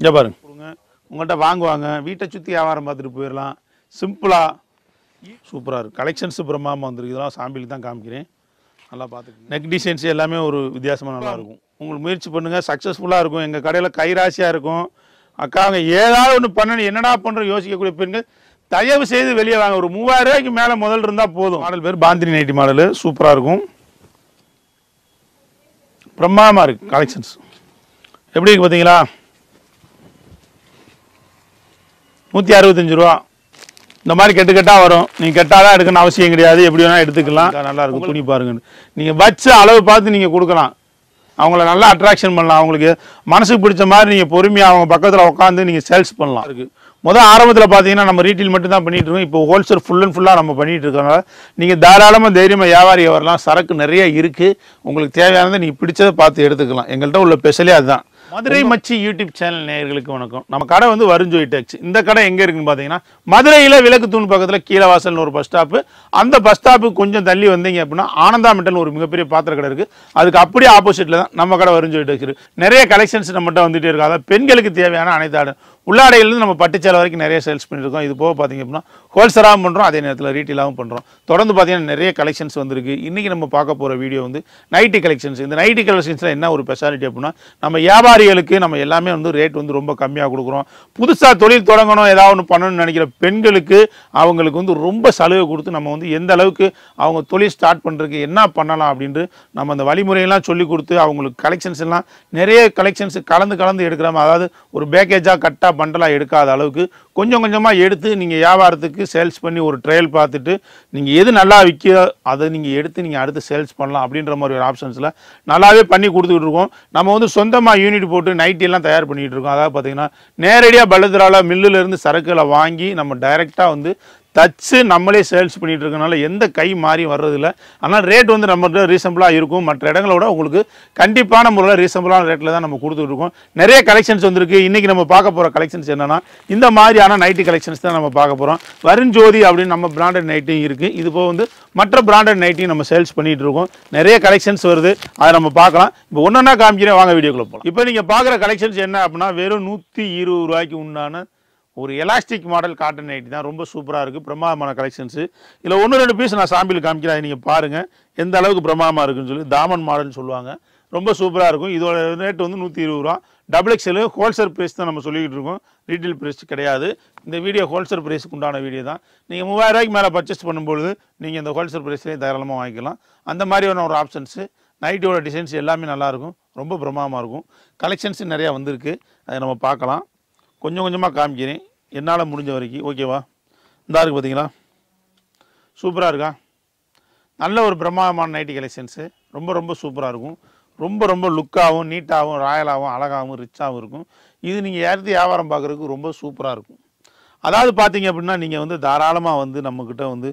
இங்கே பாருங்க கொடுங்க உங்கள்கிட்ட வாங்குவாங்க வீட்டை சுற்றி வியாபாரம் பார்த்துட்டு போயிடலாம் சிம்பிளாக சூப்பராக இருக்குது கலெக்ஷன்ஸு பிரம்மாமல் வந்துருக்கு இதெல்லாம் சாம்பிளுக்கு தான் காமிக்கிறேன் நல்லா பார்த்துக்கோங்க நெக் டிசைன்ஸ் எல்லாமே ஒரு வித்தியாசமாக நல்லாயிருக்கும் உங்களுக்கு முயற்சி பண்ணுங்கள் சக்ஸஸ்ஃபுல்லாக இருக்கும் எங்கள் கடையில் கைராசியாக இருக்கும் அக்காங்க ஏதாவது ஒன்று பண்ணணும் என்னடா பண்ணுற யோசிக்கக்கூடிய பெண்கள் தயவு செய்து வெளியே வாங்க ஒரு மூவாயிரம் ரூபாய்க்கு மேலே முதல் இருந்தால் போதும் மாடல் பேர் பாந்தினி நைட்டி மாடலு சூப்பராக இருக்கும் பிரம்மாண்டமாக இருக்குது கலெக்ஷன்ஸ் எப்படி இருக்குது பார்த்தீங்களா நூற்றி அறுபத்தஞ்சு ரூபா இந்த மாதிரி கெட்டு கெட்டால் வரும் நீங்கள் தான் எடுக்கணும் அவசியம் கிடையாது எப்படி வேணால் எடுத்துக்கலாம் நல்லா இருக்கும் துணி பாருங்கன்னு நீங்கள் வச்ச அளவு பார்த்து நீங்கள் கொடுக்கலாம் அவங்கள நல்லா அட்ராக்ஷன் பண்ணலாம் அவங்களுக்கு மனசுக்கு பிடிச்ச மாதிரி நீங்கள் பொறுமையாக அவங்க பக்கத்தில் உட்காந்து நீங்கள் சேல்ஸ் பண்ணலாம் இருக்கு முதல் ஆரம்பத்தில் பார்த்தீங்கன்னா நம்ம ரீட்டைல் மட்டும் தான் பண்ணிட்டு இருக்கோம் இப்போ ஹோல்சேல் ஃபுல் அண்ட் ஃபுல்லாக நம்ம பண்ணிட்டு இருக்கனால நீங்கள் தாராளமாக தைரியமாக வியாபாரியை வரலாம் சரக்கு நிறைய இருக்குது உங்களுக்கு தேவையானதை நீங்கள் பிடிச்சதை பார்த்து எடுத்துக்கலாம் எங்கள்கிட்ட உள்ள ஸ்பெஷலே அதுதான் மதுரை மச்சி யூடியூப் சேனல் நேயர்களுக்கு வணக்கம் நம்ம கடை வந்து வரும் டேக்ஸ் இந்த கடை எங்கே இருக்குன்னு பார்த்தீங்கன்னா மதுரையில் விளக்கு தூண் பக்கத்தில் கீழவாசல்னு ஒரு பஸ் ஸ்டாப்பு அந்த பஸ் ஸ்டாப்புக்கு கொஞ்சம் தள்ளி வந்தீங்க அப்படின்னா ஆனந்தா மெட்டல் ஒரு மிகப்பெரிய பாத்திர கடை இருக்குது அதுக்கு அப்படியே ஆப்போசிட்டில் தான் நம்ம கடை வரும் நிறைய கலெக்ஷன்ஸ் நம்மகிட்ட வந்துகிட்டே இருக்குது அதாவது பெண்களுக்கு தேவையான அனைத்து உள்ளாடையிலேருந்து நம்ம பட்டுச்சேலை வரைக்கும் நிறைய சேல்ஸ் பண்ணியிருக்கோம் இது போக பார்த்திங்க அப்படின்னா ஹோல்சேலாகவும் பண்ணுறோம் அதே நேரத்தில் ரீட்டெயிலாகவும் பண்ணுறோம் தொடர்ந்து பார்த்திங்கன்னா நிறைய கலெக்ஷன்ஸ் வந்திருக்கு இன்றைக்கி நம்ம பார்க்க போகிற வீடியோ வந்து நைட்டி கலெக்ஷன்ஸ் இந்த நைட்டி கலெக்ஷன்ஸில் என்ன ஒரு ஸ்பெஷாலிட்டி அப்படின்னா நம்ம வியாபாரிகளுக்கு நம்ம எல்லாமே வந்து ரேட் வந்து ரொம்ப கம்மியாக கொடுக்குறோம் புதுசாக தொழில் தொடங்கணும் ஏதாவது ஒன்று பண்ணணும்னு நினைக்கிற பெண்களுக்கு அவங்களுக்கு வந்து ரொம்ப சலுகை கொடுத்து நம்ம வந்து எந்த அளவுக்கு அவங்க தொழில் ஸ்டார்ட் பண்ணுறதுக்கு என்ன பண்ணலாம் அப்படின்ட்டு நம்ம அந்த வழிமுறையெல்லாம் சொல்லி கொடுத்து அவங்களுக்கு கலெக்ஷன்ஸ் எல்லாம் நிறைய கலெக்ஷன்ஸ் கலந்து கலந்து எடுக்கிறாம அதாவது ஒரு பேக்கேஜாக கட்டாக பண்டலாக எடுக்காத அளவுக்கு கொஞ்சம் கொஞ்சமாக எடுத்து நீங்கள் வியாபாரத்துக்கு சேல்ஸ் பண்ணி ஒரு ட்ரையல் பார்த்துட்டு நீங்கள் எது நல்லா விற்க அதை நீங்கள் எடுத்து நீங்கள் அடுத்து சேல்ஸ் பண்ணலாம் அப்படின்ற மாதிரி ஒரு ஆப்ஷன்ஸில் நல்லாவே பண்ணி கொடுத்துட்ருக்கோம் நம்ம வந்து சொந்தமாக யூனிட் போட்டு நைட்டிலாம் தயார் பண்ணிகிட்டு இருக்கோம் அதாவது பார்த்திங்கன்னா நேரடியாக பலதுரால மில்லுலேருந்து சரக்குகளை வாங்கி நம்ம டைரெக்டாக வந்து தச்சு நம்மளே சேல்ஸ் பண்ணிகிட்டு இருக்கனால எந்த கை மாறி வர்றதில்ல ஆனால் ரேட் வந்து நம்மகிட்ட ரீசனபிளாக இருக்கும் மற்ற இடங்களோட உங்களுக்கு கண்டிப்பான முறையில் ரீசனபிளான ரேட்டில் தான் நம்ம கொடுத்துட்டு இருக்கோம் நிறைய கலெக்ஷன்ஸ் வந்துருக்கு இன்றைக்கி நம்ம பார்க்க போகிற கலெக்ஷன்ஸ் என்னென்னா இந்த மாதிரியான நைட்டி கலெக்ஷன்ஸ் தான் நம்ம பார்க்க போகிறோம் வருண் ஜோதி அப்படின்னு நம்ம பிராண்டட் நைட்டையும் இருக்குது இது போக வந்து மற்ற பிராண்டட் நைட்டையும் நம்ம சேல்ஸ் பண்ணிகிட்டு இருக்கோம் நிறைய கலெக்ஷன்ஸ் வருது அதை நம்ம பார்க்கலாம் இப்போ ஒன்றா காமிக்கிறேன் வாங்க வீடியோக்குள்ளே போகலாம் இப்போ நீங்கள் பார்க்குற கலெக்ஷன்ஸ் என்ன அப்படின்னா வெறும் நூற்றி இருபது ரூபாய்க்கு உண்டான ஒரு எலாஸ்டிக் மாடல் காட்டன் நைட்டி தான் ரொம்ப சூப்பராக இருக்குது பிரமாதமான கலெக்ஷன்ஸு இதில் ஒன்று ரெண்டு பீஸ் நான் சாம்பிள் காமிக்கிறேன் நீங்கள் பாருங்கள் எந்த அளவுக்கு பிரமாதமாக இருக்குன்னு சொல்லி தாமன் மாடல்னு சொல்லுவாங்க ரொம்ப சூப்பராக இருக்கும் இதோட ரேட் வந்து நூற்றி இருபது ரூபா டபுள் எக்ஸலு ஹோல்சேல் ப்ரைஸ் தான் நம்ம சொல்லிக்கிட்டு இருக்கோம் ரீட்டெயில் ப்ரைஸ் கிடையாது இந்த வீடியோ ஹோல்சேல் ப்ரைஸுக்கு உண்டான வீடியோ தான் நீங்கள் மூவாயிரம் ரூபாய்க்கு மேலே பர்ச்சேஸ் பண்ணும்பொழுது நீங்கள் இந்த ஹோல்சேல் ப்ரைஸ்லேயே தாராளமாக வாங்கிக்கலாம் அந்த மாதிரியான ஒரு ஆப்ஷன்ஸு நைட்டோட டிசைன்ஸ் எல்லாமே நல்லாயிருக்கும் ரொம்ப பிரமாதமாக இருக்கும் கலெக்ஷன்ஸு நிறையா வந்திருக்கு அதை நம்ம பார்க்கலாம் கொஞ்சம் கொஞ்சமாக காமிக்கிறேன் என்னால் முடிஞ்ச வரைக்கும் ஓகேவா இந்த இருக்குது பார்த்தீங்களா சூப்பராக இருக்கா நல்ல ஒரு பிரம்மாண்டமான நைட்டி கலெக்ஷன்ஸு ரொம்ப ரொம்ப சூப்பராக இருக்கும் ரொம்ப ரொம்ப லுக்காகவும் நீட்டாகவும் ராயலாகவும் அழகாகவும் ரிச்சாகவும் இருக்கும் இது நீங்கள் ஏற்றி வியாபாரம் பார்க்குறதுக்கு ரொம்ப சூப்பராக இருக்கும் அதாவது பார்த்தீங்க அப்படின்னா நீங்கள் வந்து தாராளமாக வந்து நம்மக்கிட்ட வந்து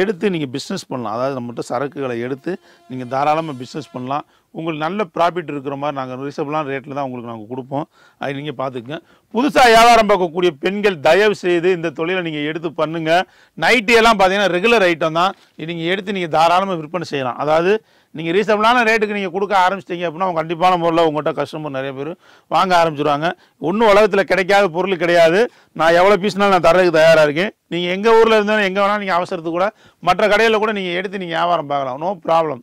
எடுத்து நீங்கள் பிஸ்னஸ் பண்ணலாம் அதாவது நம்மகிட்ட சரக்குகளை எடுத்து நீங்கள் தாராளமாக பிஸ்னஸ் பண்ணலாம் உங்களுக்கு நல்ல ப்ராஃபிட் இருக்கிற மாதிரி நாங்கள் ரிசர்வ்லாம் ரேட்டில் தான் உங்களுக்கு நாங்கள் கொடுப்போம் அது நீங்கள் பார்த்துக்குங்க புதுசாக வியாபாரம் பார்க்கக்கூடிய பெண்கள் தயவு செய்து இந்த தொழிலை நீங்கள் எடுத்து பண்ணுங்கள் நைட்டு எல்லாம் பார்த்தீங்கன்னா ரெகுலர் ஐட்டம் தான் நீங்கள் எடுத்து நீங்கள் தாராளமாக விற்பனை செய்யலாம் அதாவது நீங்கள் ரீசனபிளான ரேட்டுக்கு நீங்கள் கொடுக்க ஆரம்பிச்சிட்டிங்க அப்படின்னா அவங்க கண்டிப்பான முறையில் உங்கள்கிட்ட கஸ்டமர் நிறைய பேர் வாங்க ஆரம்பிச்சிருவாங்க ஒன்றும் உலகத்தில் கிடைக்காத பொருள் கிடையாது நான் எவ்வளோ பீஸ்னாலும் நான் தரதுக்கு தயாராக இருக்கேன் நீங்கள் எங்கள் ஊரில் இருந்தாலும் எங்கே வேணாலும் நீங்கள் அவசரத்துக்கு கூட மற்ற கடையில் கூட நீங்கள் எடுத்து நீங்கள் வியாபாரம் பார்க்கலாம் நோ ப்ராப்ளம்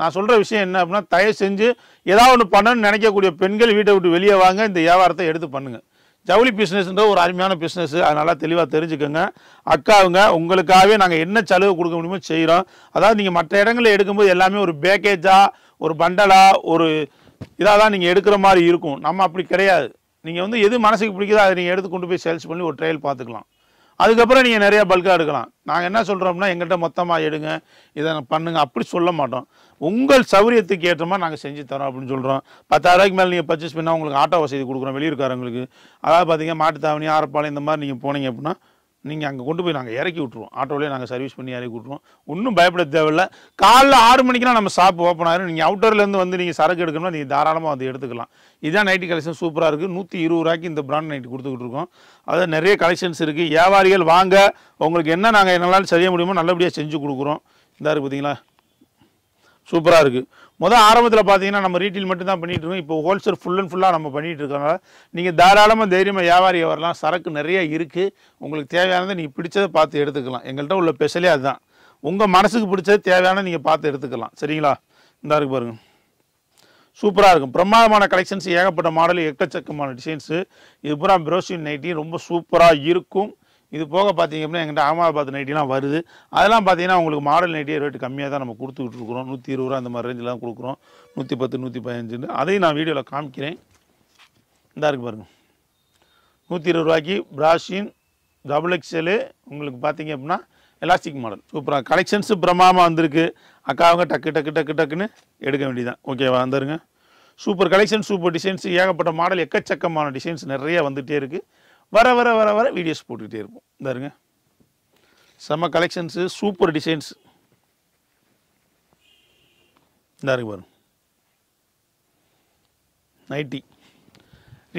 நான் சொல்கிற விஷயம் என்ன அப்படின்னா தயவு செஞ்சு ஏதாவது ஒன்று பண்ணணும்னு நினைக்கக்கூடிய பெண்கள் வீட்டை விட்டு வெளியே வாங்க இந்த வியாபாரத்தை எடுத்து பண்ணுங்கள் ஜவுளி பிஸ்னஸ்ன்ற ஒரு அருமையான பிஸ்னஸ் அது நல்லா தெளிவாக தெரிஞ்சுக்கோங்க அக்காவுங்க உங்களுக்காகவே நாங்கள் என்ன செலவு கொடுக்க முடியுமோ செய்கிறோம் அதாவது நீங்கள் மற்ற இடங்களில் எடுக்கும்போது எல்லாமே ஒரு பேக்கேஜாக ஒரு பண்டலாக ஒரு இதாக தான் நீங்கள் எடுக்கிற மாதிரி இருக்கும் நம்ம அப்படி கிடையாது நீங்கள் வந்து எது மனசுக்கு பிடிக்குதோ அதை நீங்கள் எடுத்து கொண்டு போய் சேல்ஸ் பண்ணி ஒரு ட்ரையல் பார்த்துக்கலாம் அதுக்கப்புறம் நீங்கள் நிறையா பல்காக எடுக்கலாம் நாங்கள் என்ன சொல்கிறோம்னா எங்கள்கிட்ட மொத்தமாக எடுங்க இதை பண்ணுங்கள் அப்படி சொல்ல மாட்டோம் உங்கள் சௌரியத்துக்கு ஏற்ற மாதிரி நாங்கள் செஞ்சு தரோம் அப்படின்னு சொல்கிறோம் பத்தாயிரரூபாய்க்கு மேலே நீங்கள் பர்ச்சேஸ் பண்ணால் உங்களுக்கு ஆட்டோ வசதி கொடுக்குறோம் வெளியூருக்காரங்களுக்கு அதாவது பார்த்தீங்கன்னா மாட்டுத்தாவணி ஆரப்பாளையம் இந்த மாதிரி நீங்கள் போனீங்க அப்படின்னா நீங்கள் அங்கே கொண்டு போய் நாங்கள் இறக்கி விட்ருவோம் ஆட்டோவிலே நாங்கள் சர்வீஸ் பண்ணி இறக்கி விட்ருவோம் ஒன்றும் பயப்பட தேவையில்ல காலைல ஆறு மணிக்கெலாம் நம்ம ஷாப் ஓப்பன் ஆயிரும் நீங்கள் அவுட்டர்லேருந்து வந்து நீங்கள் சரக்கு எடுக்கணும்னா நீங்கள் தாராளமாக வந்து எடுத்துக்கலாம் இதுதான் நைட்டி கலெக்ஷன் சூப்பராக இருக்குது நூற்றி இருபது ரூபாய்க்கு இந்த பிராண்ட் நைட்டு கொடுத்துக்கிட்டு இருக்கோம் அதாவது நிறைய கலெக்ஷன்ஸ் இருக்குது வியாபாரிகள் வாங்க உங்களுக்கு என்ன நாங்கள் என்னால் செய்ய முடியுமோ நல்லபடியாக செஞ்சு கொடுக்குறோம் இந்தா இருக்குது பார்த்தீங்களா சூப்பராக இருக்குது முதல் ஆரம்பத்தில் பார்த்தீங்கன்னா நம்ம ரீட்டைல் மட்டும்தான் பண்ணிகிட்டு இருக்கோம் இப்போ ஹோல்சேல் ஃபுல் அண்ட் ஃபுல்லாக நம்ம பண்ணிகிட்டு இருக்கனால நீங்கள் தாராளமாக தைரியமாக வியாபாரியை வரலாம் சரக்கு நிறைய இருக்குது உங்களுக்கு தேவையானதை நீங்கள் பிடிச்சதை பார்த்து எடுத்துக்கலாம் எங்கள்கிட்ட உள்ள ஸ்பெஷலே அதுதான் உங்கள் மனசுக்கு பிடிச்சது தேவையான நீங்கள் பார்த்து எடுத்துக்கலாம் சரிங்களா இந்த இருக்கு பாருங்கள் சூப்பராக இருக்கும் பிரமாதமான கலெக்ஷன்ஸ் ஏகப்பட்ட மாடல் எக்கச்சக்கமான டிசைன்ஸு இது பூரா ப்ரோஷின் நைட்டி ரொம்ப சூப்பராக இருக்கும் இது போக பார்த்தீங்க அப்படின்னா எங்கிட்ட அகமதாபாத் நைட்டிலாம் வருது அதெல்லாம் பார்த்தீங்கன்னா உங்களுக்கு மாடல் நைட்டியே ரேட்டு கம்மியாக தான் நம்ம கொடுத்துக்கிட்டு இருக்கிறோம் நூற்றி இருபது ரூபா அந்த மாதிரி ரேஞ்செலாம் கொடுக்குறோம் நூற்றி பத்து நூற்றி பதினஞ்சுன்னு அதையும் நான் வீடியோவில் காமிக்கிறேன் இந்த இருக்கு பாருங்கள் நூற்றி இருபது ரூபாய்க்கு ப்ராஷின் டபுள் எக்ஸ்எலு உங்களுக்கு பார்த்தீங்க அப்படின்னா எலாஸ்டிக் மாடல் சூப்பராக கலெக்ஷன்ஸு பிரமாமாக வந்திருக்கு அக்காவங்க டக்கு டக்கு டக்கு டக்குன்னு எடுக்க வேண்டியதான் ஓகேவா வந்துருங்க சூப்பர் கலெக்ஷன் சூப்பர் டிசைன்ஸ் ஏகப்பட்ட மாடல் எக்கச்சக்கமான டிசைன்ஸ் நிறைய வந்துகிட்டே இருக்குது வர வர வர வர வீடியோஸ் போட்டுக்கிட்டே இருப்போம் பாருங்க செம்ம கலெக்ஷன்ஸு சூப்பர் டிசைன்ஸ் இருக்கு பாருங்க நைட்டி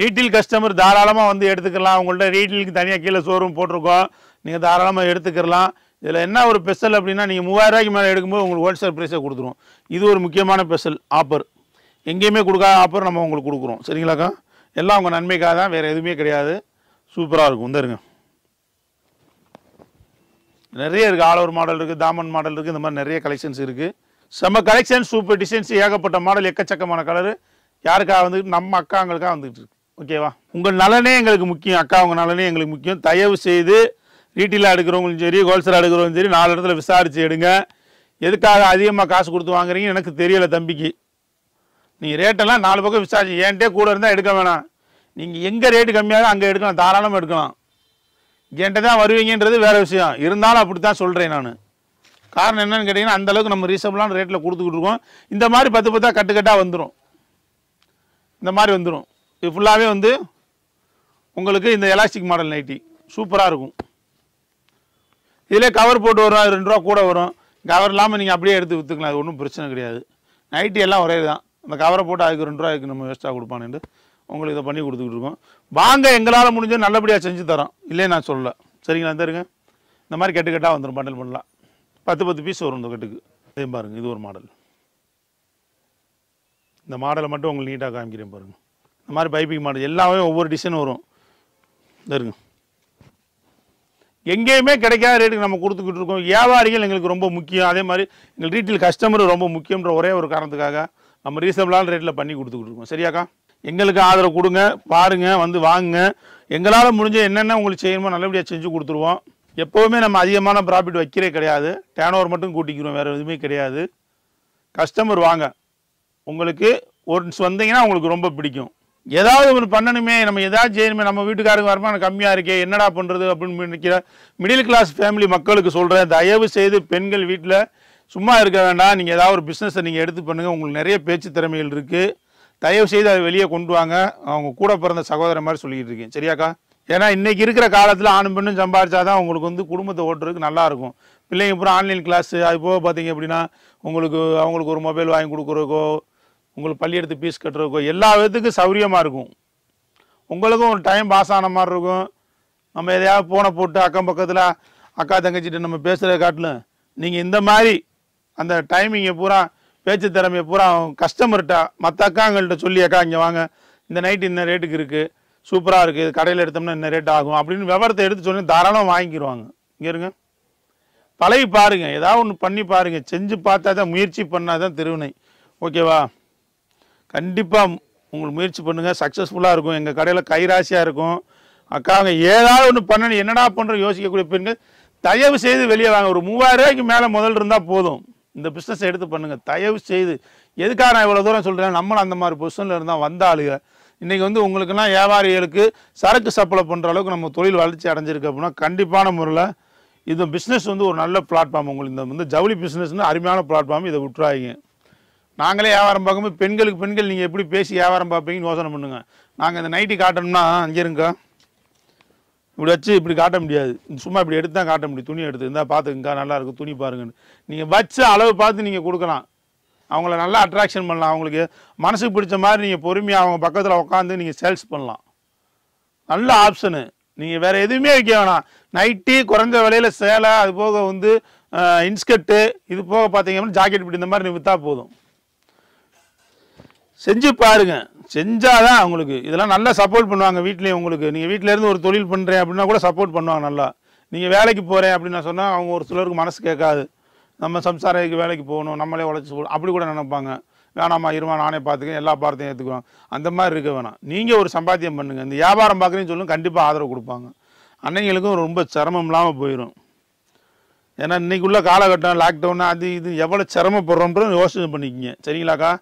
ரீட்டெயில் கஸ்டமர் தாராளமாக வந்து எடுத்துக்கலாம் உங்கள்கிட்ட ரீட்டெயிலுக்கு தனியாக கீழே ஷோரூம் போட்டிருக்கோம் நீங்கள் தாராளமாக எடுத்துக்கலாம் இதில் என்ன ஒரு ஸ்பெஷல் அப்படின்னா நீங்கள் மூவாயிரரூவாய்க்கு மேலே எடுக்கும்போது உங்களுக்கு ஹோல்சேல் ப்ரைஸை கொடுத்துருவோம் இது ஒரு முக்கியமான ஸ்பெஷல் ஆஃபர் எங்கேயுமே கொடுக்காத ஆஃபர் நம்ம உங்களுக்கு கொடுக்குறோம் சரிங்களாக்கா எல்லாம் உங்கள் நன்மைக்காக தான் வேறு எதுவுமே கிடையாது சூப்பராக இருக்கும் வந்துருங்க நிறைய இருக்குது ஆல் ஓவர் மாடல் இருக்குது தாமன் மாடல் இருக்குது இந்த மாதிரி நிறைய கலெக்ஷன்ஸ் இருக்குது செம்ம கலெக்ஷன் சூப்பர் டிசைன்ஸ் ஏகப்பட்ட மாடல் எக்கச்சக்கமான கலரு யாருக்காக வந்துட்டு நம்ம அக்காங்களுக்காக வந்துட்டு இருக்கு ஓகேவா உங்கள் நலனே எங்களுக்கு முக்கியம் அக்கா உங்கள் நலனே எங்களுக்கு முக்கியம் தயவு செய்து ரீட்டெயிலாக எடுக்கிறவங்களும் சரி ஹோல்சேலாக எடுக்கிறவங்களும் சரி நாலு இடத்துல விசாரித்து எடுங்க எதுக்காக அதிகமாக காசு கொடுத்து வாங்குறீங்க எனக்கு தெரியலை தம்பிக்கு நீங்கள் ரேட்டெல்லாம் நாலு பக்கம் விசாரிச்சு ஏன்ட்டே கூட இருந்தால் எடுக்க வேணாம் நீங்கள் எங்கே ரேட்டு கம்மியாக அங்கே எடுக்கலாம் தாராளமாக எடுக்கலாம் என்கிட்ட தான் வருவீங்கன்றது வேறு விஷயம் இருந்தாலும் அப்படி தான் சொல்கிறேன் நான் காரணம் என்னன்னு கேட்டிங்கன்னா அந்தளவுக்கு நம்ம ரீசனபிளான ரேட்டில் கொடுத்துக்கிட்டு இருக்கோம் இந்த மாதிரி பத்து பத்தாக கட்டுக்கட்டாக வந்துடும் இந்த மாதிரி வந்துடும் இது ஃபுல்லாகவே வந்து உங்களுக்கு இந்த எலாஸ்டிக் மாடல் நைட்டி சூப்பராக இருக்கும் இதிலே கவர் போட்டு வரும் ரெண்டு ரூபா கூட வரும் கவர் இல்லாமல் நீங்கள் அப்படியே எடுத்து விற்றுக்கலாம் அது ஒன்றும் பிரச்சனை கிடையாது நைட்டி எல்லாம் ஒரே தான் அந்த கவரை போட்டு அதுக்கு ரெண்டு ரூபாய்க்கு நம்ம வேஸ்ட்டாக கொடுப்பானுண்டு உங்களுக்கு இதை பண்ணி கொடுத்துக்கிட்டு இருக்கோம் வாங்க எங்களால் முடிஞ்ச நல்லபடியாக செஞ்சு தரோம் இல்லையே நான் சொல்லலை சரிங்களா தருங்க இந்த மாதிரி கெட்டு கெட்டாக வந்துடும் பண்டல் பண்ணலாம் பத்து பத்து பீஸ் வரும் இந்த கட்டுக்கு அதையும் பாருங்கள் இது ஒரு மாடல் இந்த மாடலை மட்டும் உங்களுக்கு நீட்டாக காமிக்கிறேன் பாருங்கள் இந்த மாதிரி பைப்பிங் மாடல் எல்லாமே ஒவ்வொரு டிசைன் வரும் தருங்க எங்கேயுமே கிடைக்காத ரேட்டுக்கு நம்ம கொடுத்துக்கிட்டு இருக்கோம் வியாபாரிகள் எங்களுக்கு ரொம்ப முக்கியம் அதே மாதிரி எங்கள் ரீட்டைல் கஸ்டமர் ரொம்ப முக்கியன்ற ஒரே ஒரு காரணத்துக்காக நம்ம ரீசனபிளான ரேட்டில் பண்ணி கொடுத்துக்கிட்டு இருக்கோம் சரியாக்கா எங்களுக்கு ஆதரவு கொடுங்க பாருங்க வந்து வாங்குங்க எங்களால் முடிஞ்ச என்னென்ன உங்களுக்கு செய்யணுமோ நல்லபடியாக செஞ்சு கொடுத்துருவோம் எப்போவுமே நம்ம அதிகமான ப்ராஃபிட் வைக்கிறே கிடையாது டேன் ஓவர் மட்டும் கூட்டிக்கிறோம் வேறு எதுவுமே கிடையாது கஸ்டமர் வாங்க உங்களுக்கு ஒன்ஸ் வந்தீங்கன்னா உங்களுக்கு ரொம்ப பிடிக்கும் ஏதாவது ஒன்று பண்ணணுமே நம்ம எதாவது செய்யணுமே நம்ம வீட்டுக்காரங்க வருமானம் கம்மியாக இருக்கே என்னடா பண்ணுறது அப்படின்னு நினைக்கிற மிடில் கிளாஸ் ஃபேமிலி மக்களுக்கு சொல்கிறேன் தயவு செய்து பெண்கள் வீட்டில் சும்மா இருக்க வேண்டாம் நீங்கள் ஏதாவது ஒரு பிஸ்னஸை நீங்கள் எடுத்து பண்ணுங்கள் உங்களுக்கு நிறைய பேச்சு திறமைகள் இருக்குது தயவு செய்து அதை வெளியே கொண்டு வாங்க அவங்க கூட பிறந்த சகோதரன் மாதிரி சொல்லிக்கிட்டு இருக்கேன் சரியாக்கா ஏன்னா இன்றைக்கி இருக்கிற காலத்தில் ஆணும் பெண்ணும் சம்பாதிச்சாதான் உங்களுக்கு வந்து குடும்பத்தை ஓட்டுறதுக்கு நல்லாயிருக்கும் பிள்ளைங்க பூரா ஆன்லைன் கிளாஸ் அது போக பார்த்தீங்க அப்படின்னா உங்களுக்கு அவங்களுக்கு ஒரு மொபைல் வாங்கி கொடுக்குறதுக்கோ உங்களுக்கு எடுத்து பீஸ் கட்டுறதுக்கோ எல்லா விதத்துக்கும் சௌரியமாக இருக்கும் உங்களுக்கும் ஒரு டைம் பாஸ் ஆன மாதிரி இருக்கும் நம்ம எதையாவது ஃபோனை போட்டு அக்கம் பக்கத்தில் அக்கா தங்கச்சிட்டு நம்ம பேசுகிறத காட்டிலும் நீங்கள் இந்த மாதிரி அந்த டைமிங்கை பூரா பேச்சு திறமையை பூரா கஸ்டமர்கிட்ட மற்ற அக்காங்கள்கிட்ட சொல்லி அக்கா இங்கே வாங்க இந்த நைட் இந்த ரேட்டுக்கு இருக்குது சூப்பராக இருக்குது இது கடையில் எடுத்தோம்னா இந்த ரேட் ஆகும் அப்படின்னு விவரத்தை எடுத்து சொல்லி தாராளமாக வாங்கிக்கிடுவாங்க இங்கே இருங்க பழகி பாருங்கள் ஏதாவது ஒன்று பண்ணி பாருங்கள் செஞ்சு பார்த்தா தான் முயற்சி பண்ணால் தான் திருவினை ஓகேவா கண்டிப்பாக உங்களுக்கு முயற்சி பண்ணுங்கள் சக்ஸஸ்ஃபுல்லாக இருக்கும் எங்கள் கடையில் கைராசியாக இருக்கும் அக்காங்க ஏதாவது ஒன்று பண்ணணும் என்னடா பண்ணுற யோசிக்கக்கூடிய பெண்கள் தயவு செய்து வெளியே வாங்க ஒரு மூவாயிரம் ரூபாய்க்கு மேலே முதல் இருந்தால் போதும் இந்த பிஸ்னஸ் எடுத்து பண்ணுங்கள் தயவு செய்து எதுக்காக நான் இவ்வளோ தூரம் சொல்கிறேன் நம்மளும் அந்த மாதிரி பொசிஷனில் இருந்தால் வந்தாலுங்க இன்றைக்கி வந்து உங்களுக்குலாம் வியாபாரிகளுக்கு சரக்கு சப்ளை பண்ணுற அளவுக்கு நம்ம தொழில் வளர்ச்சி அடைஞ்சிருக்கு அப்படின்னா கண்டிப்பான முறையில் இது பிஸ்னஸ் வந்து ஒரு நல்ல பிளாட்ஃபார்ம் உங்களுக்கு இந்த வந்து ஜவுளி பிஸ்னஸ்னு அருமையான பிளாட்ஃபார்ம் இதை விட்டுறாங்க நாங்களே வியாபாரம் பார்க்கும்போது பெண்களுக்கு பெண்கள் நீங்கள் எப்படி பேசி வியாபாரம் பார்ப்பீங்கன்னு யோசனை பண்ணுங்கள் நாங்கள் இந்த நைட்டி காட்டணும்னா அங்கே இருங்க இப்படி வச்சு இப்படி காட்ட முடியாது சும்மா இப்படி எடுத்து தான் காட்ட முடியும் துணி எடுத்து பார்த்துக்குங்க்கா நல்லா நல்லாயிருக்கும் துணி பாருங்கன்னு நீங்கள் வச்ச அளவு பார்த்து நீங்கள் கொடுக்கலாம் அவங்கள நல்லா அட்ராக்ஷன் பண்ணலாம் அவங்களுக்கு மனசுக்கு பிடிச்ச மாதிரி நீங்கள் பொறுமையாக அவங்க பக்கத்தில் உட்காந்து நீங்கள் சேல்ஸ் பண்ணலாம் நல்ல ஆப்ஷனு நீங்கள் வேறு எதுவுமே வைக்க வேணாம் நைட்டி குறைஞ்ச விலையில் சேலை அது போக வந்து இன்ஸ்கர்ட்டு இது போக பார்த்தீங்கன்னா ஜாக்கெட் இப்படி இந்த மாதிரி விற்றா போதும் செஞ்சு பாருங்க செஞ்சால் தான் அவங்களுக்கு இதெல்லாம் நல்லா சப்போர்ட் பண்ணுவாங்க வீட்லேயும் உங்களுக்கு நீங்கள் வீட்டிலேருந்து ஒரு தொழில் பண்ணுறேன் அப்படின்னா கூட சப்போர்ட் பண்ணுவாங்க நல்லா நீங்கள் வேலைக்கு போகிறேன் அப்படின்னு சொன்னால் அவங்க ஒரு சிலருக்கு மனசு கேட்காது நம்ம சம்சாரிக்கு வேலைக்கு போகணும் நம்மளே உழைச்சி போகணும் அப்படி கூட நினைப்பாங்க வேணாமா இருமா நானே பார்த்துக்கேன் எல்லா பாரத்தையும் ஏற்றுக்குவாங்க அந்த மாதிரி இருக்க வேணாம் நீங்கள் ஒரு சம்பாத்தியம் பண்ணுங்கள் இந்த வியாபாரம் பார்க்குறேன்னு சொல்லுங்க கண்டிப்பாக ஆதரவு கொடுப்பாங்க அன்னைங்களுக்கும் ரொம்ப சிரமம் இல்லாமல் போயிடும் ஏன்னா இன்றைக்குள்ள காலகட்டம் லாக்டவுன் அது இது எவ்வளோ சிரமப்படுறோன்றது யோசனை பண்ணிக்கிங்க சரிங்களாக்கா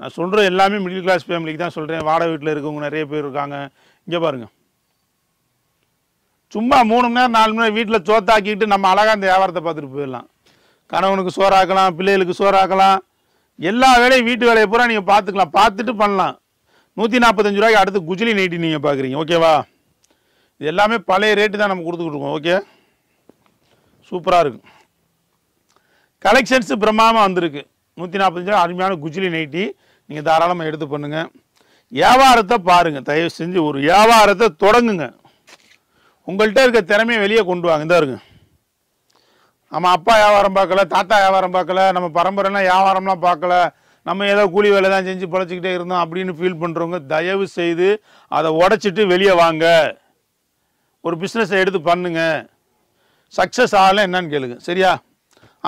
நான் சொல்கிற எல்லாமே மிடில் கிளாஸ் ஃபேமிலிக்கு தான் சொல்கிறேன் வாடகை வீட்டில் இருக்கவங்க நிறைய பேர் இருக்காங்க இங்கே பாருங்கள் சும்மா மூணு மணி நேரம் நாலு மணி நேரம் வீட்டில் சோத்தாக்கிட்டு நம்ம அழகாக அந்த வியாபாரத்தை பார்த்துட்டு போயிடலாம் கணவனுக்கு சோறாக்கலாம் பிள்ளைகளுக்கு சோறாக்கலாம் எல்லா வேலையும் வீட்டு வேலையை பூரா நீங்கள் பார்த்துக்கலாம் பார்த்துட்டு பண்ணலாம் நூற்றி நாற்பத்தஞ்சு ரூபாய்க்கு அடுத்து குஜிலி நைட்டி நீங்கள் பார்க்குறீங்க ஓகேவா இது எல்லாமே பழைய ரேட்டு தான் நம்ம இருக்கோம் ஓகே சூப்பராக இருக்கும் கலெக்ஷன்ஸு பிரமாமல் வந்திருக்கு நூற்றி நாற்பத்தஞ்சு ரூபா அருமையான குஜிலி நைட்டி நீங்கள் தாராளமாக எடுத்து பண்ணுங்கள் வியாபாரத்தை பாருங்கள் தயவு செஞ்சு ஒரு வியாபாரத்தை தொடங்குங்க உங்கள்கிட்ட இருக்க திறமையை வெளியே கொண்டு வாங்க இதாக இருங்க நம்ம அப்பா வியாபாரம் பார்க்கல தாத்தா வியாபாரம் பார்க்கல நம்ம பரம்பரைலாம் வியாபாரம்லாம் பார்க்கல நம்ம ஏதோ கூலி வேலை தான் செஞ்சு பிழைச்சிக்கிட்டே இருந்தோம் அப்படின்னு ஃபீல் பண்ணுறவங்க தயவு செய்து அதை உடச்சிட்டு வெளியே வாங்க ஒரு பிஸ்னஸை எடுத்து பண்ணுங்க சக்ஸஸ் ஆகலாம் என்னன்னு கேளுங்க சரியா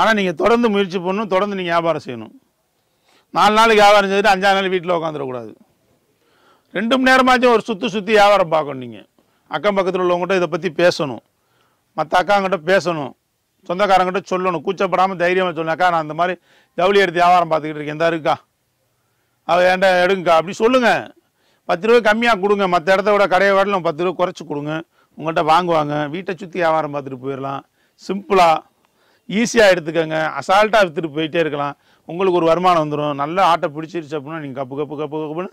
ஆனால் நீங்கள் தொடர்ந்து முயற்சி பண்ணணும் தொடர்ந்து நீங்கள் வியாபாரம் செய்யணும் நாலு நாளைக்கு வியாபாரம் செஞ்சுட்டு அஞ்சாறு நாள் வீட்டில் உட்காந்துடக்கூடாது ரெண்டு மணி நேரமாச்சும் ஒரு சுற்றி சுற்றி வியாபாரம் பார்க்கணும் நீங்கள் அக்கம் பக்கத்தில் உள்ளவங்ககிட்ட இதை பற்றி பேசணும் மற்ற அக்காங்கிட்ட பேசணும் சொந்தக்காரங்கிட்ட சொல்லணும் கூச்சப்படாமல் தைரியமாக சொல்லணும் அக்கா நான் அந்த மாதிரி ஜவுளி எடுத்து வியாபாரம் பார்த்துக்கிட்டு இருக்கேன் இந்தா இருக்கா அவள் ஏன்டா எடுங்கக்கா அப்படி சொல்லுங்கள் பத்து ரூபா கம்மியாக கொடுங்க மற்ற இடத்த விட கடையை வரலாம் பத்து ரூபா குறைச்சி கொடுங்க உங்கள்கிட்ட வாங்குவாங்க வீட்டை சுற்றி வியாபாரம் பார்த்துட்டு போயிடலாம் சிம்பிளாக ஈஸியாக எடுத்துக்கோங்க அசால்ட்டாக விற்றுட்டு போயிட்டே இருக்கலாம் உங்களுக்கு ஒரு வருமானம் வந்துடும் நல்லா ஆட்டை பிடிச்சிருச்சு அப்படின்னா நீங்கள் கப்பு கப்பு கப்பு கப்புன்னு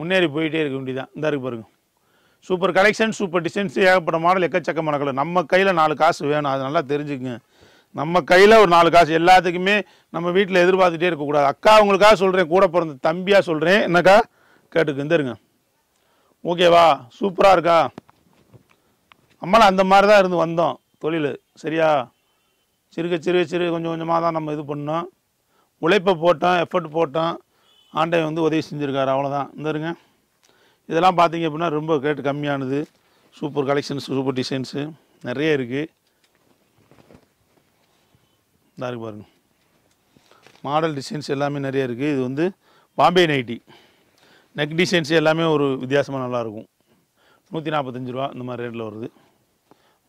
முன்னேறி போயிட்டே இருக்க வேண்டியதான் இந்த இருக்கு பாருங்க சூப்பர் கலெக்ஷன் சூப்பர் டிசைன்ஸ் ஏகப்பட்ட மாடல் எக்கச்சக்க மணக்கல நம்ம கையில் நாலு காசு வேணும் அது நல்லா தெரிஞ்சுக்குங்க நம்ம கையில் ஒரு நாலு காசு எல்லாத்துக்குமே நம்ம வீட்டில் எதிர்பார்த்துட்டே இருக்கக்கூடாது அக்கா உங்களுக்காக சொல்கிறேன் கூட பிறந்த தம்பியாக சொல்கிறேன் என்னக்கா கேட்டுக்கு இருந்துருங்க ஓகேவா சூப்பராக இருக்கா அம்மாலாம் அந்த மாதிரி தான் இருந்து வந்தோம் தொழில் சரியா சிறுக சிறுக சிறுக கொஞ்சம் கொஞ்சமாக தான் நம்ம இது பண்ணோம் உழைப்பை போட்டோம் எஃபர்ட் போட்டோம் ஆண்டை வந்து உதவி செஞ்சுருக்காரு அவ்வளோதான் இந்த இதெல்லாம் பார்த்தீங்க அப்படின்னா ரொம்ப கேட்டு கம்மியானது சூப்பர் கலெக்ஷன்ஸ் சூப்பர் டிசைன்ஸு நிறைய இருக்குது இதாக இருக்குது பாருங்கள் மாடல் டிசைன்ஸ் எல்லாமே நிறைய இருக்குது இது வந்து பாம்பே நைட்டி நெக் டிசைன்ஸ் எல்லாமே ஒரு வித்தியாசமாக நல்லாயிருக்கும் நூற்றி நாற்பத்தஞ்சு ரூபா இந்த மாதிரி ரேட்டில் வருது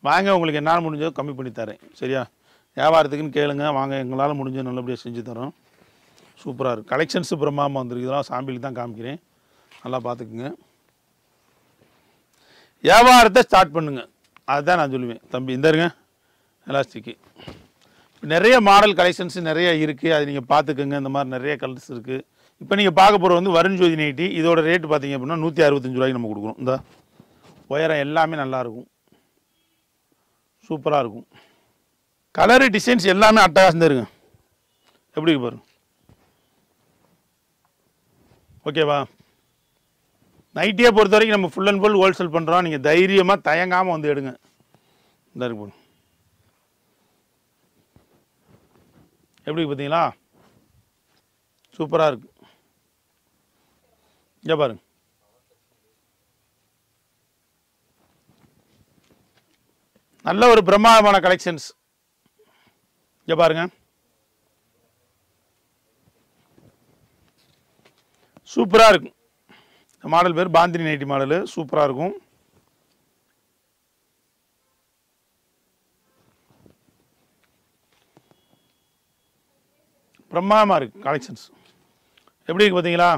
வாங்க உங்களுக்கு என்னால் முடிஞ்சதோ கம்மி பண்ணி தரேன் சரியா வியாபாரத்துக்குன்னு கேளுங்க வாங்க எங்களால் முடிஞ்ச நல்லபடியாக செஞ்சு தரோம் சூப்பராக இருக்குது கலெக்ஷன்ஸு பிரம்மாமல் வந்துருக்கு இதெல்லாம் சாம்பிளுக்கு தான் காமிக்கிறேன் நல்லா பார்த்துக்குங்க வியாபாரத்தை ஸ்டார்ட் பண்ணுங்க அதுதான் நான் சொல்லுவேன் தம்பி இந்த இருங்க எலாஸ்டிக்கு நிறைய மாடல் கலெக்ஷன்ஸ் நிறைய இருக்குது அது நீங்கள் பார்த்துக்கோங்க இந்த மாதிரி நிறைய கலர்ஸ் இருக்குது இப்போ நீங்கள் பார்க்க போகிற வந்து வருண் ஜோதி நைட்டி இதோட ரேட்டு பார்த்தீங்க அப்படின்னா நூற்றி அறுபத்தஞ்சு ரூபாய்க்கு நம்ம கொடுக்குறோம் இந்த உயரம் எல்லாமே நல்லாயிருக்கும் சூப்பராக இருக்கும் கலரு டிசைன்ஸ் எல்லாமே அட்டகாசம் தருங்க எப்படி பாருங்க ஓகேவா நைட்டியை பொறுத்த வரைக்கும் நம்ம ஃபுல் அண்ட் ஃபுல் ஹோல்சேல் பண்ணுறோம் நீங்கள் தைரியமாக தயங்காமல் வந்து எடுங்க இந்த இருக்கு பாருங்க எப்படி பார்த்தீங்களா சூப்பராக இருக்குது இங்கே பாருங்க நல்ல ஒரு பிரம்மாண்டமான கலெக்ஷன்ஸ் இங்கே பாருங்க சூப்பராக இருக்கும் இந்த மாடல் பேர் பாந்தினி நைட்டி மாடலு சூப்பராக இருக்கும் பிரம்மாண்டமாக இருக்கு கலெக்ஷன்ஸ் எப்படி இருக்கு பார்த்தீங்களா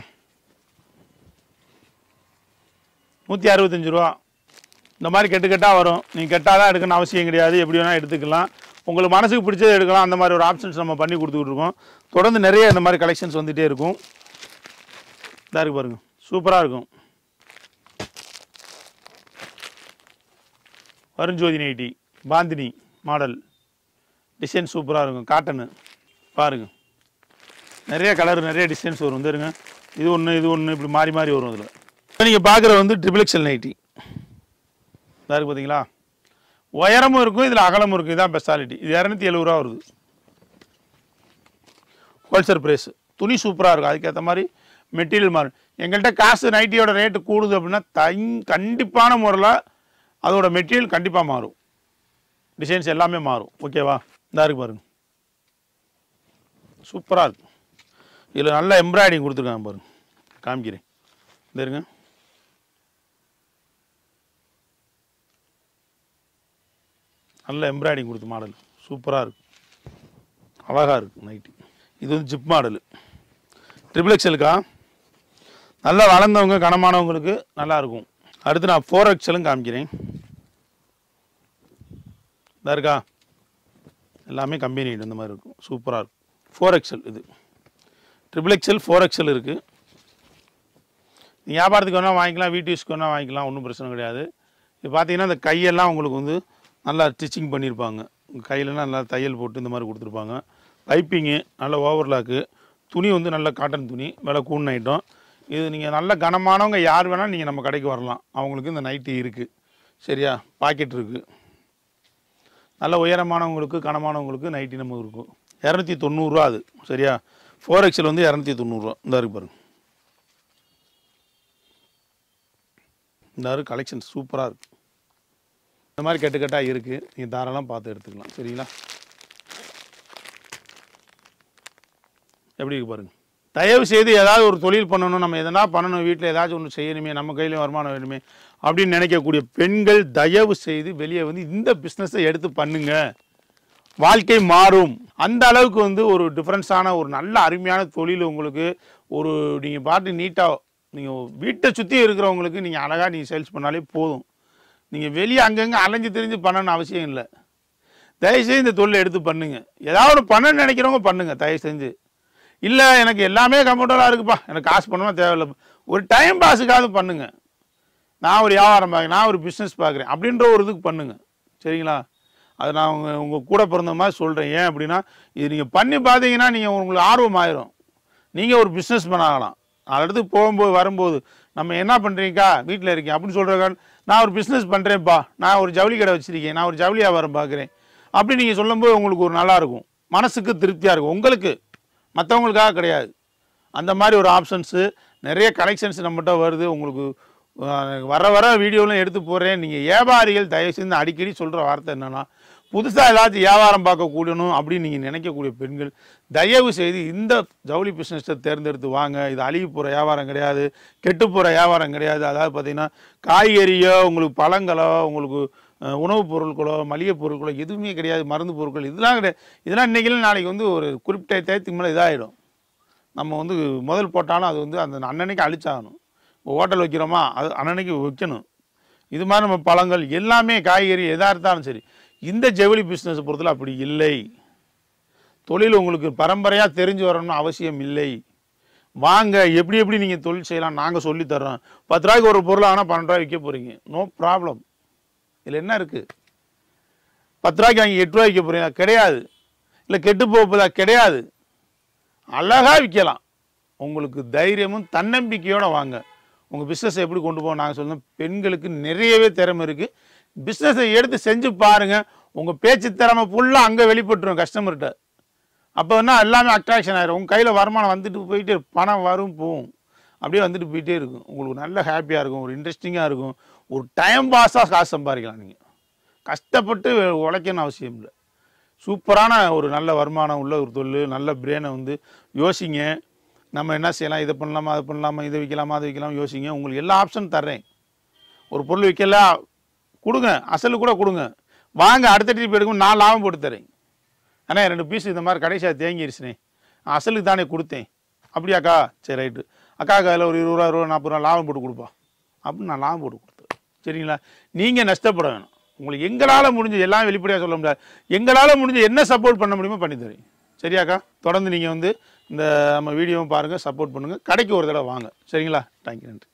நூற்றி அறுபத்தஞ்சி ரூபா இந்த மாதிரி கெட்டு கெட்டால் வரும் நீங்கள் கெட்டால் தான் எடுக்கணும்னு அவசியம் கிடையாது எப்படி வேணால் எடுத்துக்கலாம் உங்களுக்கு மனசுக்கு பிடிச்சதை எடுக்கலாம் அந்த மாதிரி ஒரு ஆப்ஷன்ஸ் நம்ம பண்ணி கொடுத்துட்ருக்கோம் தொடர்ந்து நிறைய இந்த மாதிரி கலெக்ஷன்ஸ் வந்துகிட்டே இருக்கும் இதாக இருக்கு பாருங்கள் சூப்பராக இருக்கும் Varunjothi nighty bandhani model design சூப்பராக இருக்கும் காட்டனு பாருங்கள் நிறைய கலர் நிறைய டிசைன்ஸ் வரும் வந்துருங்க இது ஒன்று இது ஒன்று இப்படி மாறி மாறி வரும் அதில் இப்போ நீங்கள் பார்க்குற வந்து ட்ரிபிள் எக்ஸல் நைட்டி இதாக இருக்குது பார்த்தீங்களா உயரமும் இருக்கும் இதில் அகலமும் இருக்கும் இதுதான் பெஸ்டாலிட்டி இது இரநூத்தி எழுபது ரூபா வருது ஹோல்சேல் ப்ரைஸ் துணி சூப்பராக இருக்கும் அதுக்கேற்ற மாதிரி மெட்டீரியல் மாறும் எங்கள்கிட்ட காசு நைட்டியோட ரேட்டு கூடுது அப்படின்னா தங் கண்டிப்பான முறையில் அதோட மெட்டீரியல் கண்டிப்பாக மாறும் டிசைன்ஸ் எல்லாமே மாறும் ஓகேவா இதாக இருக்கு பாருங்கள் சூப்பராக இருக்கும் இதில் நல்லா எம்ப்ராய்டிங் கொடுத்துருக்காங்க பாருங்கள் காமிக்கிறேன் இருங்க நல்ல எம்ப்ராய்டிங் கொடுத்த மாடல் சூப்பராக இருக்கும் அழகாக இருக்குது நைட்டு இது வந்து ஜிப் மாடல் ட்ரிபிள் எக்ஸலுக்கா நல்லா வளர்ந்தவங்க கனமானவங்களுக்கு நல்லாயிருக்கும் அடுத்து நான் ஃபோர் எக்ஸலும் காமிக்கிறேன் இதாக இருக்கா எல்லாமே கம்பெனி இந்த மாதிரி இருக்கும் சூப்பராக இருக்கும் ஃபோர் எக்ஸல் இது ட்ரிபிள் எக்ஸல் ஃபோர் எக்ஸல் இருக்குது நீ வியாபாரத்துக்கு வேணால் வாங்கிக்கலாம் வீட்டு யூஸ்க்கு வேணால் வாங்கிக்கலாம் ஒன்றும் பிரச்சனை கிடையாது இது பார்த்தீங்கன்னா இந்த கையெல்லாம் உங்களுக்கு வந்து நல்லா ஸ்டிச்சிங் பண்ணியிருப்பாங்க கையிலலாம் நல்லா தையல் போட்டு இந்த மாதிரி கொடுத்துருப்பாங்க பைப்பிங்கு நல்ல ஓவர்லாக்கு துணி வந்து நல்ல காட்டன் துணி விலை கூண் ஐட்டம் இது நீங்கள் நல்ல கனமானவங்க யார் வேணால் நீங்கள் நம்ம கடைக்கு வரலாம் அவங்களுக்கு இந்த நைட்டி இருக்குது சரியா பாக்கெட் இருக்குது நல்ல உயரமானவங்களுக்கு கனமானவங்களுக்கு நைட்டி நம்ம இருக்கும் இரநூத்தி தொண்ணூறுரூவா அது சரியா ஃபோர் எக்ஸல் வந்து இரநூத்தி தொண்ணூறுரூவா இந்த இருக்கு பாருங்க இந்த கலெக்ஷன் சூப்பராக இருக்குது இந்த மாதிரி கட்டுக்கட்டாக இருக்குது நீங்கள் தாராளம் பார்த்து எடுத்துக்கலாம் சரிங்களா எப்படி இருக்கு பாருங்கள் தயவு செய்து ஏதாவது ஒரு தொழில் பண்ணணும் நம்ம எதனா பண்ணணும் வீட்டில் ஏதாச்சும் ஒன்று செய்யணுமே நம்ம கையிலையும் வருமானம் வேணுமே அப்படின்னு நினைக்கக்கூடிய பெண்கள் தயவு செய்து வெளியே வந்து இந்த பிஸ்னஸை எடுத்து பண்ணுங்க வாழ்க்கை மாறும் அந்த அளவுக்கு வந்து ஒரு டிஃப்ரென்ஸான ஒரு நல்ல அருமையான தொழில் உங்களுக்கு ஒரு நீங்கள் பார்த்து நீட்டாக நீங்கள் வீட்டை சுற்றி இருக்கிறவங்களுக்கு நீங்கள் அழகாக நீங்கள் சேல்ஸ் பண்ணாலே போதும் நீங்கள் வெளியே அங்கங்கே அலைஞ்சு தெரிஞ்சு பண்ணணும் அவசியம் இல்லை தயவுசெய்து இந்த தொழில் எடுத்து பண்ணுங்கள் ஏதாவது பண்ணணும்னு நினைக்கிறவங்க பண்ணுங்கள் தயவு செஞ்சு இல்லை எனக்கு எல்லாமே கம்ஃபர்டபுளாக இருக்குப்பா எனக்கு காசு பண்ணணும் தேவையில்லை ஒரு டைம் பாஸுக்காவது பண்ணுங்கள் நான் ஒரு வியாபாரம் பார்க்குறேன் நான் ஒரு பிஸ்னஸ் பார்க்குறேன் அப்படின்ற ஒரு இதுக்கு பண்ணுங்கள் சரிங்களா அது நான் உங்கள் உங்கள் கூட பிறந்த மாதிரி சொல்கிறேன் ஏன் அப்படின்னா இது நீங்கள் பண்ணி பார்த்தீங்கன்னா நீங்கள் உங்களுக்கு ஆர்வம் ஆயிரும் நீங்கள் ஒரு பிஸ்னஸ் பண்ண ஆகலாம் அடுத்து போகும்போது வரும்போது நம்ம என்ன பண்ணுறீங்கக்கா வீட்டில் இருக்கீங்க அப்படின்னு சொல்கிறக்கான் நான் ஒரு பிஸ்னஸ் பண்ணுறேன்ப்பா நான் ஒரு ஜவுளி கடை வச்சுருக்கேன் நான் ஒரு ஜவுளி வியாபாரம் பார்க்குறேன் அப்படி நீங்கள் சொல்லும்போது உங்களுக்கு ஒரு நல்லாயிருக்கும் மனசுக்கு திருப்தியாக இருக்கும் உங்களுக்கு மற்றவங்களுக்காக கிடையாது அந்த மாதிரி ஒரு ஆப்ஷன்ஸு நிறைய கலெக்ஷன்ஸ் நம்மகிட்ட வருது உங்களுக்கு வர வர வீடியோலாம் எடுத்து போகிறேன் நீங்கள் வியாபாரிகள் தயவுசெய்து அடிக்கடி சொல்கிற வார்த்தை என்னென்னா புதுசாக எல்லாத்தையும் வியாபாரம் பார்க்கக்கூடணும் அப்படின்னு நீங்கள் நினைக்கக்கூடிய பெண்கள் தயவு செய்து இந்த ஜவுளி பிஸ்னஸை தேர்ந்தெடுத்து வாங்க இது அழுகி போகிற வியாபாரம் கிடையாது கெட்டு போகிற வியாபாரம் கிடையாது அதாவது பார்த்திங்கன்னா காய்கறியோ உங்களுக்கு பழங்களோ உங்களுக்கு உணவுப் பொருட்களோ மளிகை பொருட்களோ எதுவுமே கிடையாது மருந்து பொருட்கள் இதெல்லாம் கிடையாது இதெல்லாம் இன்றைக்கிலும் நாளைக்கு வந்து ஒரு குறிப்பிட்ட தேத்துக்கு மேலே இதாகிடும் நம்ம வந்து முதல் போட்டாலும் அது வந்து அந்த அன்னன்னைக்கு அழிச்சாகணும் இப்போ ஹோட்டல் வைக்கிறோமா அது அன்னன்னைக்கு வைக்கணும் இது மாதிரி நம்ம பழங்கள் எல்லாமே காய்கறி எதாக இருந்தாலும் சரி இந்த ஜவுளி பிஸ்னஸை பொறுத்தல அப்படி இல்லை தொழில் உங்களுக்கு பரம்பரையாக தெரிஞ்சு வரணும்னு அவசியம் இல்லை வாங்க எப்படி எப்படி நீங்கள் தொழில் செய்யலாம் நாங்கள் சொல்லித்தரோம் பத்து ரூபாய்க்கு ஒரு பொருள் ஆனால் பன்னெண்டு ரூபாய் விற்க போகிறீங்க நோ ப்ராப்ளம் இதில் என்ன இருக்குது பத்து ரூபாய்க்கு வாங்கி எட்டு ரூபா விற்க போகிறீங்களா கிடையாது இல்லை கெட்டு போகுதா கிடையாது அழகாக விற்கலாம் உங்களுக்கு தைரியமும் தன்னம்பிக்கையோடு வாங்க உங்கள் பிஸ்னஸை எப்படி கொண்டு போவோம் நாங்கள் சொல்லணும் பெண்களுக்கு நிறையவே திறமை இருக்குது பிஸ்னஸை எடுத்து செஞ்சு பாருங்கள் உங்கள் பேச்சு திறமை ஃபுல்லாக அங்கே வெளிப்பட்டுரும் கஸ்டமர்கிட்ட அப்போ என்ன எல்லாமே அட்ராக்ஷன் ஆகிடும் உங்கள் கையில் வருமானம் வந்துட்டு போயிட்டு பணம் வரும் போகும் அப்படியே வந்துட்டு போயிட்டே இருக்கும் உங்களுக்கு நல்ல ஹாப்பியாக இருக்கும் ஒரு இன்ட்ரெஸ்டிங்காக இருக்கும் ஒரு டைம் பாஸாக காசு சம்பாதிக்கலாம் நீங்கள் கஷ்டப்பட்டு உழைக்கணும்னு அவசியம் இல்லை சூப்பரான ஒரு நல்ல வருமானம் உள்ள ஒரு தொழில் நல்ல பிரெயினை வந்து யோசிங்க நம்ம என்ன செய்யலாம் இதை பண்ணலாமா அது பண்ணலாமா இதை விற்கலாமா அதை விற்கலாமா யோசிங்க உங்களுக்கு எல்லா ஆப்ஷன் தர்றேன் ஒரு பொருள் விற்கலாம் கொடுங்க அசல் கூட கொடுங்க வாங்க அடுத்த ட்ரிப் எடுக்கும் நான் லாபம் போட்டு தரேன் அண்ணா ரெண்டு பீஸ் இந்த மாதிரி கடைசியாக தேங்கிடுச்சுனே அசலுக்கு தானே கொடுத்தேன் அப்படியாக்கா சரி ரைட்டு அக்கா அதில் ஒரு இருபது ரூபா இருபது நாற்பது ரூபா லாபம் போட்டு கொடுப்பா அப்படின்னு நான் லாபம் போட்டு கொடுத்தேன் சரிங்களா நீங்கள் நஷ்டப்பட வேணும் உங்களுக்கு எங்களால் முடிஞ்ச எல்லாம் வெளிப்படையாக சொல்ல முடியாது எங்களால் முடிஞ்ச என்ன சப்போர்ட் பண்ண முடியுமோ பண்ணித்தரேன் சரியாக்கா தொடர்ந்து நீங்கள் வந்து இந்த நம்ம வீடியோவும் பாருங்கள் சப்போர்ட் பண்ணுங்கள் கடைக்கு ஒரு தடவை வாங்க சரிங்களா தேங்க்யூ நன்றி